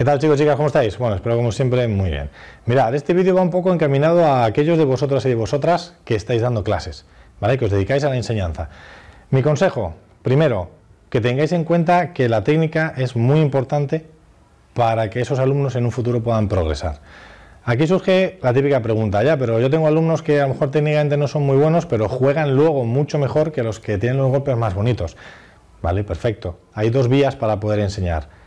¿Qué tal chicos, chicas? ¿Cómo estáis? Bueno, espero como siempre muy bien. Mirad, este vídeo va un poco encaminado a aquellos de vosotras y de vosotras que estáis dando clases, ¿vale? Que os dedicáis a la enseñanza. Mi consejo, primero, que tengáis en cuenta que la técnica es muy importante para que esos alumnos en un futuro puedan progresar. Aquí surge la típica pregunta, ya, pero yo tengo alumnos que a lo mejor técnicamente no son muy buenos, pero juegan luego mucho mejor que los que tienen los golpes más bonitos. Vale, perfecto. Hay dos vías para poder enseñar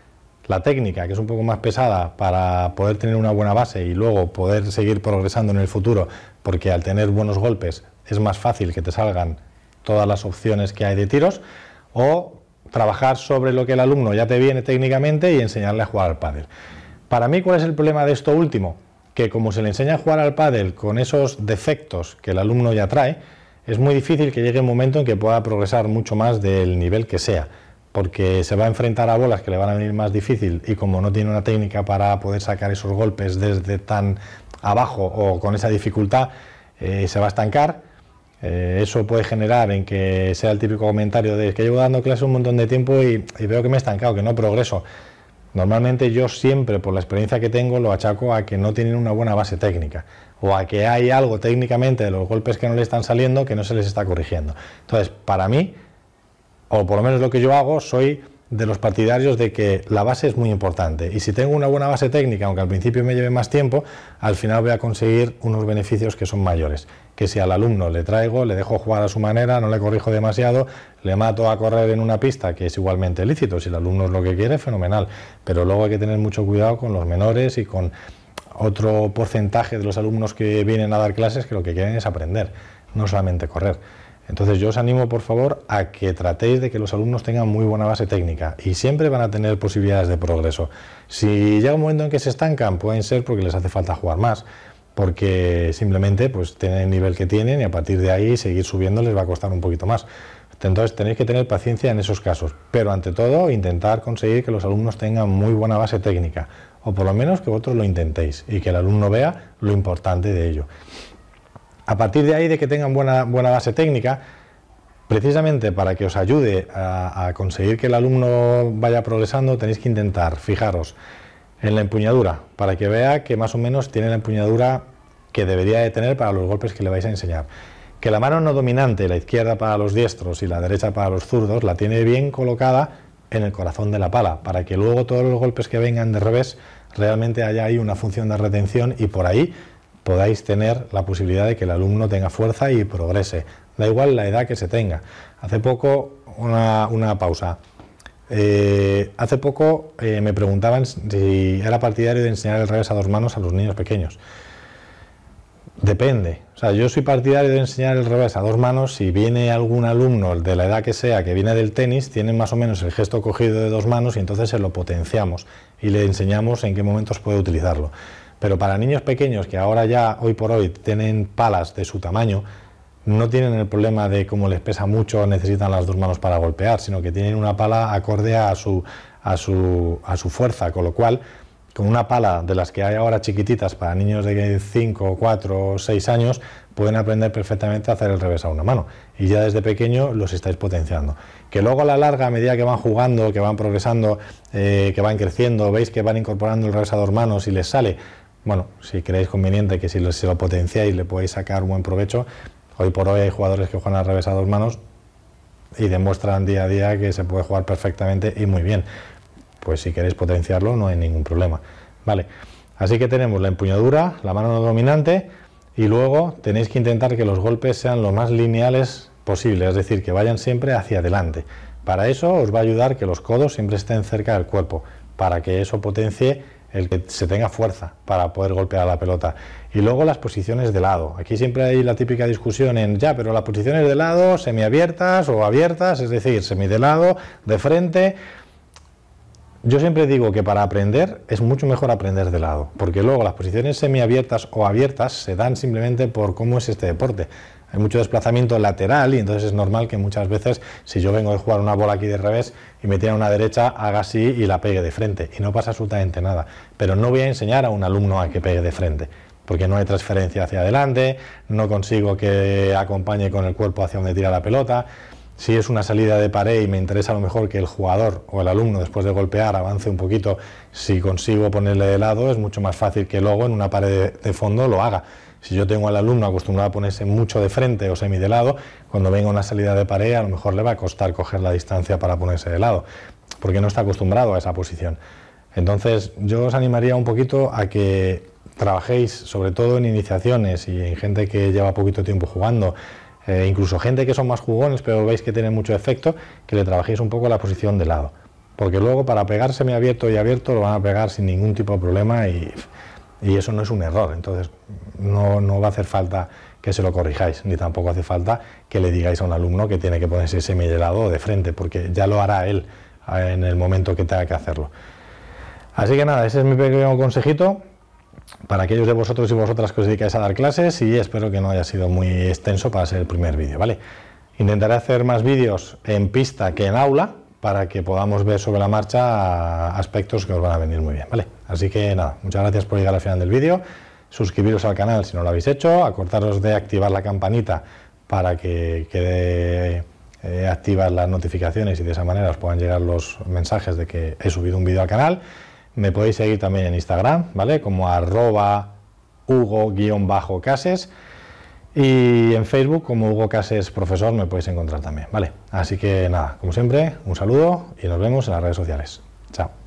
la técnica, que es un poco más pesada, para poder tener una buena base y luego poder seguir progresando en el futuro, porque al tener buenos golpes es más fácil que te salgan todas las opciones que hay de tiros, o trabajar sobre lo que el alumno ya te viene técnicamente y enseñarle a jugar al pádel. Para mí, ¿cuál es el problema de esto último? Que como se le enseña a jugar al pádel con esos defectos que el alumno ya trae, es muy difícil que llegue un momento en que pueda progresar mucho más del nivel que sea porque se va a enfrentar a bolas que le van a venir más difícil y como no tiene una técnica para poder sacar esos golpes desde tan abajo o con esa dificultad, eh, se va a estancar. Eh, eso puede generar en que sea el típico comentario de que llevo dando clase un montón de tiempo y, y veo que me he estancado, que no progreso. Normalmente yo siempre, por la experiencia que tengo, lo achaco a que no tienen una buena base técnica o a que hay algo técnicamente de los golpes que no le están saliendo que no se les está corrigiendo. Entonces, para mí, o por lo menos lo que yo hago, soy de los partidarios de que la base es muy importante y si tengo una buena base técnica, aunque al principio me lleve más tiempo, al final voy a conseguir unos beneficios que son mayores, que si al alumno le traigo, le dejo jugar a su manera, no le corrijo demasiado, le mato a correr en una pista, que es igualmente lícito, si el alumno es lo que quiere, fenomenal, pero luego hay que tener mucho cuidado con los menores y con otro porcentaje de los alumnos que vienen a dar clases que lo que quieren es aprender, no solamente correr. Entonces yo os animo por favor a que tratéis de que los alumnos tengan muy buena base técnica y siempre van a tener posibilidades de progreso. Si llega un momento en que se estancan, pueden ser porque les hace falta jugar más, porque simplemente pues tienen el nivel que tienen y a partir de ahí seguir subiendo les va a costar un poquito más. Entonces tenéis que tener paciencia en esos casos, pero ante todo intentar conseguir que los alumnos tengan muy buena base técnica, o por lo menos que vosotros lo intentéis y que el alumno vea lo importante de ello. A partir de ahí, de que tengan buena, buena base técnica, precisamente para que os ayude a, a, conseguir que el alumno vaya progresando, tenéis que intentar fijaros en la empuñadura, para que vea que más o menos tiene la empuñadura que debería de tener para los golpes que le vais a enseñar. Que la mano no dominante, la izquierda para los diestros y la derecha para los zurdos, la tiene bien colocada en el corazón de la pala, para que luego todos los golpes que vengan de revés realmente haya ahí una función de retención y por ahí podáis tener la posibilidad de que el alumno tenga fuerza y progrese, da igual la edad que se tenga. Hace poco, una, pausa, eh, hace poco eh, me preguntaban si era partidario de enseñar el revés a dos manos a los niños pequeños. Depende. O sea, yo soy partidario de enseñar el revés a dos manos. Si viene algún alumno de la edad que sea que viene del tenis, tiene más o menos el gesto cogido de dos manos y entonces se lo potenciamos y le enseñamos en qué momentos puede utilizarlo. Pero para niños pequeños que ahora ya, hoy por hoy, tienen palas de su tamaño, no tienen el problema de cómo les pesa mucho, o necesitan las dos manos para golpear, sino que tienen una pala acorde a su, a su, fuerza, con lo cual, con una pala de las que hay ahora chiquititas para niños de 5, 4, 6 años, pueden aprender perfectamente a hacer el revés a una mano. Y ya desde pequeño los estáis potenciando. Que luego a la larga, a medida que van jugando, que van progresando, eh, que van creciendo, veis que van incorporando el revés a dos manos y les sale, bueno, si creéis conveniente que si lo, potenciáis le podéis sacar buen provecho, hoy por hoy hay jugadores que juegan al revés a dos manos y demuestran día a día que se puede jugar perfectamente y muy bien. Pues si queréis potenciarlo no hay ningún problema. Vale, así que tenemos la empuñadura, la mano dominante y luego tenéis que intentar que los golpes sean lo más lineales posible, es decir, que vayan siempre hacia adelante. Para eso os va a ayudar que los codos siempre estén cerca del cuerpo, para que eso potencie el que se tenga fuerza para poder golpear la pelota. Y luego las posiciones de lado. Aquí siempre hay la típica discusión en, ya, pero las posiciones de lado, semiabiertas o abiertas, es decir, semi de lado, de frente. Yo siempre digo que para aprender es mucho mejor aprender de lado, porque luego las posiciones semiabiertas o abiertas se dan simplemente por cómo es este deporte hay mucho desplazamiento lateral y entonces es normal que muchas veces si yo vengo de jugar una bola aquí de revés y me tira una derecha, haga así y la pegue de frente y no pasa absolutamente nada. Pero no voy a enseñar a un alumno a que pegue de frente porque no hay transferencia hacia adelante, no consigo que acompañe con el cuerpo hacia donde tira la pelota. Si es una salida de pared y me interesa a lo mejor que el jugador o el alumno después de golpear avance un poquito, si consigo ponerle de lado es mucho más fácil que luego en una pared de fondo lo haga. Si yo tengo al alumno acostumbrado a ponerse mucho de frente o semi de lado, cuando venga una salida de pared a lo mejor le va a costar coger la distancia para ponerse de lado, porque no está acostumbrado a esa posición. Entonces yo os animaría un poquito a que trabajéis sobre todo en iniciaciones y en gente que lleva poquito tiempo jugando, eh, incluso gente que son más jugones pero veis que tienen mucho efecto, que le trabajéis un poco la posición de lado. Porque luego para pegar semi abierto y abierto lo van a pegar sin ningún tipo de problema y y eso no es un error, entonces no, va a hacer falta que se lo corrijáis, ni tampoco hace falta que le digáis a un alumno que tiene que ponerse semillelado de frente, porque ya lo hará él ah, en el momento que tenga que hacerlo. Así que nada, ese es mi pequeño consejito para aquellos de vosotros y vosotras que os dedicáis a dar clases y espero que no haya sido muy extenso para ser el primer vídeo, ¿vale? Intentaré hacer más vídeos en pista que en aula para que podamos ver sobre la marcha ah, aspectos que os van a venir muy bien, ¿vale? Así que nada, muchas gracias por llegar al final del vídeo. Suscribiros al canal si no lo habéis hecho, acordaros de activar la campanita para que quede eh, activas las notificaciones y de esa manera os puedan llegar los mensajes de que he subido un vídeo al canal. Me podéis seguir también en Instagram, ¿vale? Como arroba hugo-cases. Y en Facebook, como Hugo Cases Profesor, me podéis encontrar también, ¿vale? Así que nada, como siempre, un saludo y nos vemos en las redes sociales. Chao.